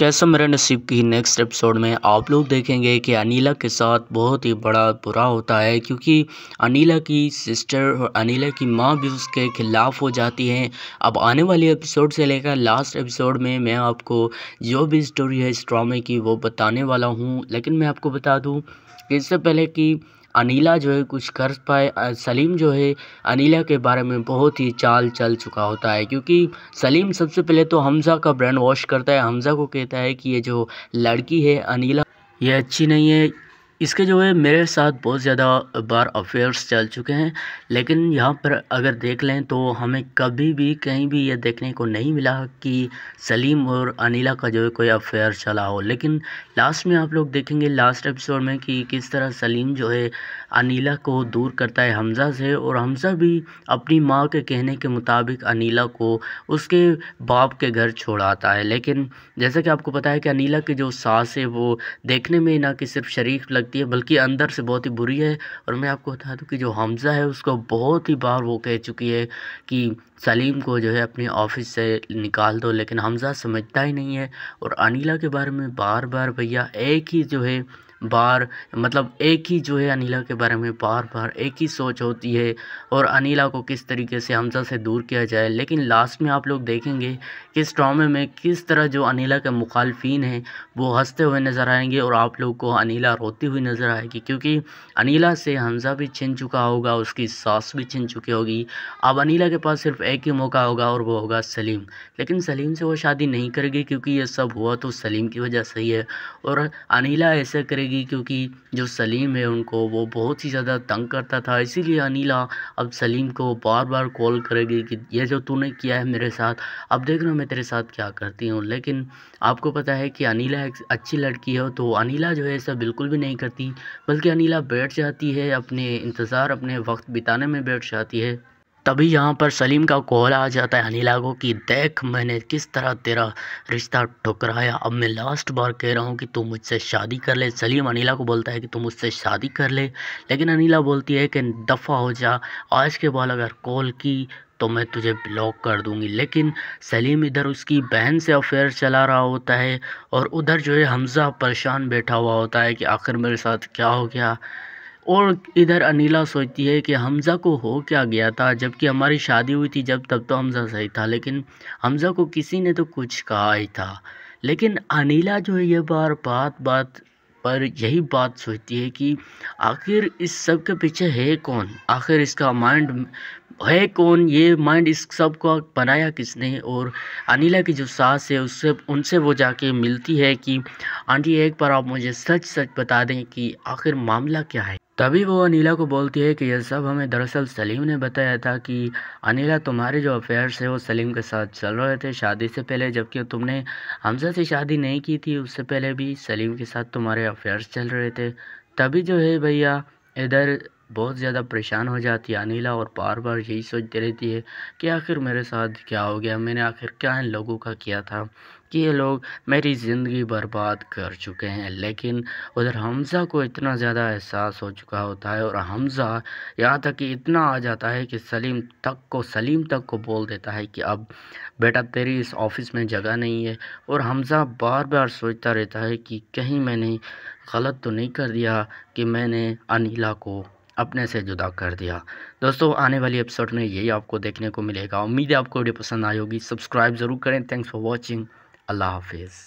कैसा मेरा नसीब की नेक्स्ट एपिसोड में आप लोग देखेंगे कि अनिला के साथ बहुत ही बड़ा बुरा होता है क्योंकि अनिला की सिस्टर और अनिला की माँ भी उसके खिलाफ हो जाती हैं अब आने वाले एपिसोड से लेकर लास्ट एपिसोड में मैं आपको जो भी स्टोरी है इस ड्रामे की वो बताने वाला हूँ लेकिन मैं आपको बता दूँ इससे पहले कि अनिला जो है कुछ कर पाए सलीम जो है अनिला के बारे में बहुत ही चाल चल चुका होता है क्योंकि सलीम सबसे पहले तो हमज़ा का ब्रेन वॉश करता है हमज़ा को कहता है कि ये जो लड़की है अनिला ये अच्छी नहीं है इसके जो है मेरे साथ बहुत ज़्यादा बार अफेयर्स चल चुके हैं लेकिन यहाँ पर अगर देख लें तो हमें कभी भी कहीं भी ये देखने को नहीं मिला कि सलीम और अनिला का जो है कोई अफेयर चला हो लेकिन लास्ट में आप लोग देखेंगे लास्ट एपिसोड में कि किस तरह सलीम जो है अनिला को दूर करता है हमज़ा से और हमज़ा भी अपनी माँ के कहने के मुताबिक अनिला को उसके बाप के घर छोड़ाता है लेकिन जैसा कि आपको पता है कि अनिला की जो सास है वो देखने में ना कि सिर्फ शरीफ लग लगती है बल्कि अंदर से बहुत ही बुरी है और मैं आपको बता दूं कि जो हमज़ा है उसको बहुत ही बार वो कह चुकी है कि सलीम को जो है अपने ऑफिस से निकाल दो लेकिन हमज़ा समझता ही नहीं है और अनिला के बारे में बार बार भैया एक ही जो है बार मतलब एक ही जो है अनिला के बारे में बार बार एक ही सोच होती है और अनिला को किस तरीके से हमजा से दूर किया जाए लेकिन लास्ट में आप लोग देखेंगे कि इस ड्रामे में किस तरह जो अनिला के मुखालफिन हैं वो हंसते हुए नज़र आएंगे और आप लोग को अनिला रोती हुई नज़र आएगी क्योंकि अनिला से हमजा भी छिन चुका होगा उसकी सास भी छिन चुकी होगी अब अनिला के पास सिर्फ एक ही मौका होगा और वो होगा सलीम लेकिन सलीम से वो शादी नहीं करेगी क्योंकि ये सब हुआ तो सलीम की वजह से ही है और अनिला ऐसे करेगी जाएगी क्योंकि जो सलीम है उनको वो बहुत ही ज़्यादा तंग करता था इसीलिए अनिला अब सलीम को बार बार कॉल करेगी कि यह जो तूने किया है मेरे साथ अब देख रहा मैं तेरे साथ क्या करती हूँ लेकिन आपको पता है कि अनिला एक अच्छी लड़की है तो अनिला जो है ऐसा बिल्कुल भी नहीं करती बल्कि अनिला बैठ जाती है अपने इंतज़ार अपने वक्त बिताने में बैठ जाती है तभी यहाँ पर सलीम का कॉल आ जाता है को कि देख मैंने किस तरह तेरा रिश्ता ठुकराया अब मैं लास्ट बार कह रहा हूँ कि तू मुझसे शादी कर ले सलीम अनिला को बोलता है कि तू मुझसे शादी कर ले लेकिन अनिला बोलती है कि दफ़ा हो जा आज के बाद अगर कॉल की तो मैं तुझे ब्लॉक कर दूंगी लेकिन सलीम इधर उसकी बहन से अफेयर चला रहा होता है और उधर जो है हमज़ा परेशान बैठा हुआ होता है कि आखिर मेरे साथ क्या हो गया और इधर अनिला सोचती है कि हमज़ा को हो क्या गया था जबकि हमारी शादी हुई थी जब तब तो हमज़ा सही था लेकिन हमज़ा को किसी ने तो कुछ कहा ही था लेकिन अनिला जो है ये बार बात बात पर यही बात सोचती है कि आखिर इस सब के पीछे है कौन आखिर इसका माइंड है कौन ये माइंड इस सब को बनाया किसने और अनिला की जो सास है उससे उनसे वो जाके मिलती है कि आंटी एक बार आप मुझे सच सच बता दें कि आखिर मामला क्या है तभी वो अनिला को बोलती है कि यह सब हमें दरअसल सलीम ने बताया था कि अनिला तुम्हारे जो अफेयर्स है वो सलीम के साथ चल रहे थे शादी से पहले जबकि तुमने हमजा से शादी नहीं की थी उससे पहले भी सलीम के साथ तुम्हारे अफेयर्स चल रहे थे तभी जो है भैया इधर बहुत ज़्यादा परेशान हो जाती है अनिला और बार बार यही सोचती रहती है कि आखिर मेरे साथ क्या हो गया मैंने आखिर क्या इन लोगों का किया था कि ये लोग मेरी ज़िंदगी बर्बाद कर चुके हैं लेकिन उधर हमज़ा को इतना ज़्यादा एहसास हो चुका होता है और हमज़ा यहाँ तक कि इतना आ जाता है कि सलीम तक को सलीम तक को बोल देता है कि अब बेटा तेरी इस ऑफिस में जगह नहीं है और हमज़ा बार बार सोचता रहता है कि कहीं मैंने गलत तो नहीं कर दिया कि मैंने अनिला को अपने से जुदा कर दिया दोस्तों आने वाली एपिसोड में यही आपको देखने को मिलेगा उम्मीद है आपको वीडियो पसंद आई होगी सब्सक्राइब ज़रूर करें थैंक्स फॉर वॉचिंग अल्लाह हाफिज़